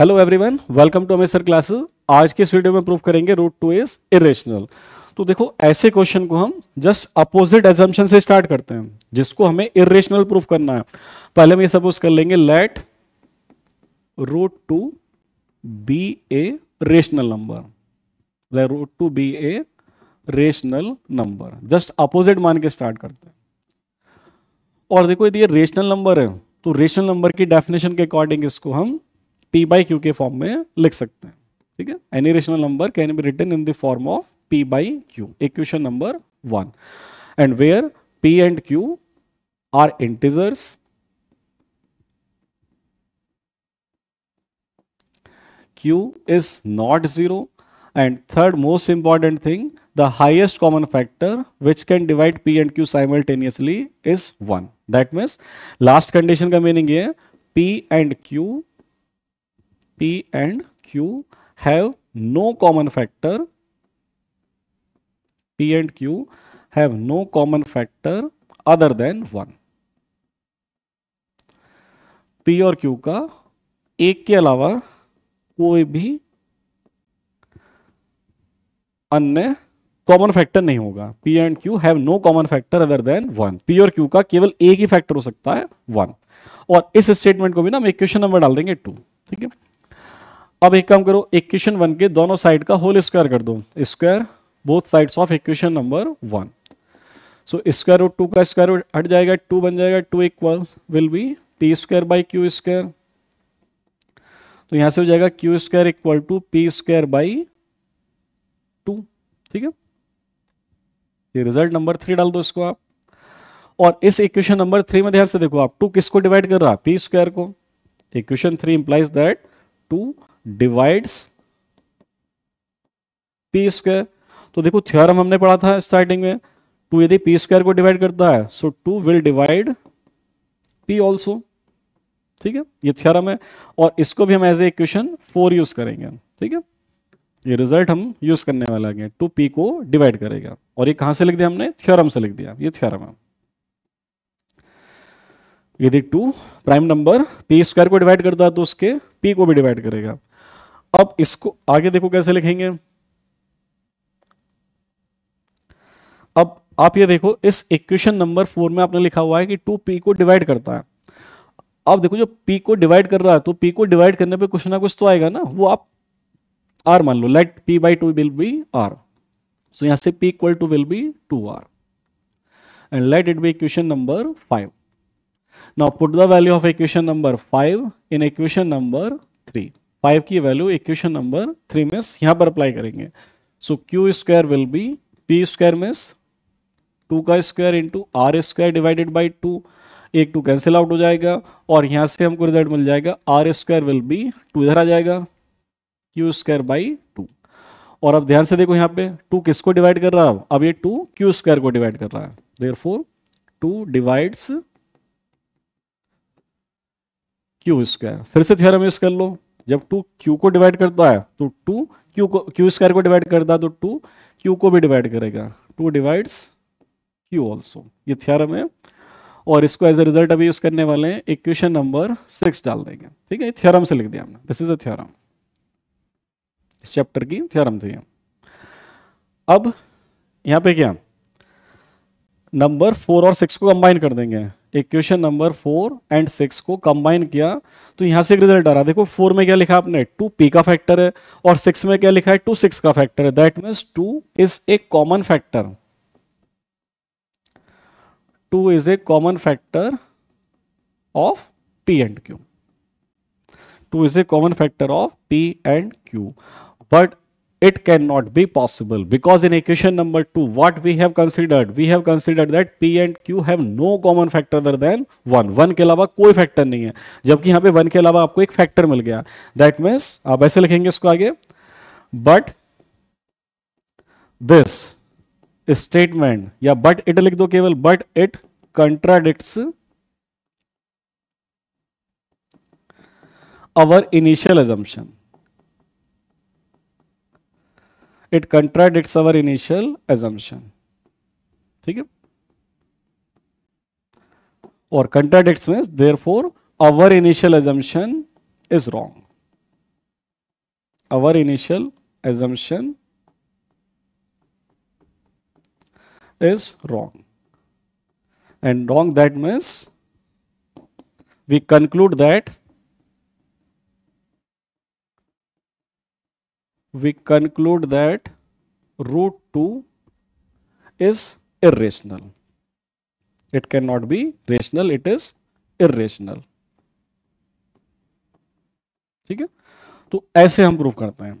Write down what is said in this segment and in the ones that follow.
Hello everyone welcome to अमेसर classes आज के इस वीडियो में प्रूव करेंगे रूट टू इज इरेशनल तो देखो ऐसे क्वेश्चन को हम जस्ट अपोजिट एजम्पन से स्टार्ट करते हैं जिसको हमें इरेशनल प्रूफ करना है पहले हम ये सपोज कर लेंगे let root two be a rational number root two be a rational number just opposite मान के स्टार्ट करते हैं और देखो यदि ये रेशनल नंबर है तो रेशनल नंबर की डेफिनेशन के अकॉर्डिंग इसको हम पी बाई क्यू के फॉर्म में लिख सकते हैं ठीक है any rational number can be written in the form of P by Q equation number one and where P and Q are integers Q is not zero and third most important thing the highest common factor which can divide P and Q simultaneously is one that means last condition का meaning ये P and Q P and Q have no common factor. P and Q have no common factor other than one. P और Q का एक के अलावा कोई भी अन्य कॉमन फैक्टर नहीं होगा P and Q have no common factor other than one P और Q का केवल एक ही फैक्टर हो सकता है वन और इस स्टेटमेंट को भी ना हम इक्वेशन नंबर डाल देंगे टू ठीक है अब एक काम करो इक्वेशन वन के दोनों साइड का होल स्क्वायर कर दो square both sides of equation number one so square root two का स्क्वायर रूट हट जाएगा टू बन जाएगा two equal will be P square by Q square तो यहां से हो जाएगा Q square equal to P square by two ठीक है ये रिजल्ट नंबर थ्री डाल दो इसको आप और इस इक्वेशन नंबर थ्री में ध्यान से देखो आप टू किसको डिवाइड कर रहा है पी स्क्वायर को equation three implies that two divides P square तो देखो थ्योरम हमने पढ़ा था स्टार्टिंग में टू तो यदि पी स्क्वायर को डिवाइड करता है so two will divide P also ठीक है ये थ्योरम है और इसको भी हम as a equation four use करेंगे ठीक है ये रिजल्ट हम यूज करने वाला है टू पी को डिवाइड करेगा और ये कहां से लिख दिया हमने थ्योरम से लिख दिया ये थ्योरम है यदि two prime number P square को डिवाइड करता है तो उसके पी को भी डिवाइड करेगा अब इसको आगे देखो कैसे लिखेंगे अब आप ये देखो इस इक्वेशन नंबर फोर में आपने लिखा हुआ है कि टू पी को डिवाइड करता है अब देखो जो पी को डिवाइड कर रहा है तो पी को डिवाइड करने पे कुछ ना कुछ तो आएगा ना वो आप आर मान लो let P by two will be R so यहां से P equal to will be two R and let it be equation number five now put the value of equation number five in equation number three five की value equation number three में यहां पर apply करेंगे so Q square will be P square means two का square into R square divided by two एक to cancel out हो जाएगा और यहां से हमको रिजल्ट मिल जाएगा R square will be two इधर आ जाएगा क्यू स्क्वायर बाई टू और अब ध्यान से देखो यहाँ पे टू किसको डिवाइड कर रहा है अब ये टू क्यू स्क्वायर को डिवाइड कर रहा है therefore two divides Q square फिर से थ्योरम यूज कर लो जब टू क्यू को डिवाइड करता है तो टू क्यू को क्यू स्क्वायर को डिवाइड करता है तो टू क्यू को भी डिवाइड करेगा टू डिवाइड्स क्यू ऑल्सो ये थियरम है और इसको एज ए रिजल्ट अभी यूज करने वाले हैं इक्वेशन नंबर सिक्स डाल देंगे ठीक है थियरम से लिख दिया हमने दिस इज अ थियरम इस चैप्टर की थियरम थी अब यहाँ पे क्या नंबर फोर और सिक्स को कंबाइन कर देंगे equation number four and six को कंबाइन किया तो यहां से एक रिजल्ट आ रहा है देखो फोर में क्या लिखा आपने टू पी का फैक्टर है और सिक्स में क्या लिखा है टू सिक्स का फैक्टर है that mean two is a common factor two is a common factor of P and Q two is a common factor of P and Q but it cannot be possible because in equation number 2 what we have considered we have considered that p and q have no common factor other than 1 1 ke alawa koi factor nahi hai jabki yahan pe 1 के अलावा आपको एक factor मिल गया that means आप ऐसे लिखेंगे इसको आगे बट दिस स्टेटमेंट या but it likh do keval but it contradicts our initial assumption it contradict our initial assumption ठीक है और contradicts mean therefore our initial assumption is wrong our initial assumption is wrong and wrong that means we conclude that we conclude that root 2 is irrational. It cannot be rational, it is irrational. ठीक है तो ऐसे हम proof करते हैं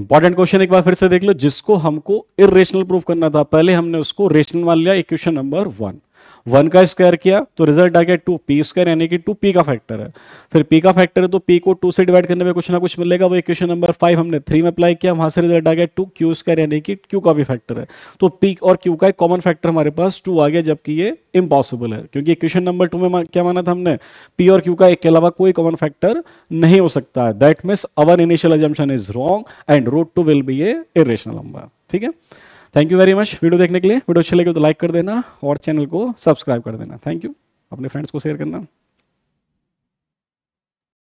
important question एक बार फिर से देख लो जिसको हमको इरेशनल प्रूफ करना था पहले हमने उसको रेशनल मान लिया इक्वेशन नंबर वन वन का स्क्वायर किया तो रिजल्ट आ गया टू पी स्क्वायर यानी कि टू पी का फैक्टर है फिर पी का फैक्टर है तो पी को टू से डिवाइड करने में कुछ ना कुछ मिलेगा वो इक्वेशन नंबर फाइव हमने थ्री में अप्लाई किया वहां से रिजल्ट आ गया टू क्यू स्क्वायर यानी कि क्यू का भी फैक्टर है तो पी और क्यू का एक कॉमन फैक्टर हमारे पास टू आ गया जबकि ये इम्पॉसिबल है क्योंकि इक्वेशन नंबर टू में क्या माना था हमने पी और क्यू का एक के अलावा कोई कॉमन फैक्टर नहीं हो सकता है that means our initial assumption is wrong and root two will be a irrational number ठीक है thank you very much video देखने के लिए वीडियो अच्छे लगे तो लाइक कर देना और चैनल को सब्सक्राइब कर देना थैंक यू अपने फ्रेंड्स को शेयर करना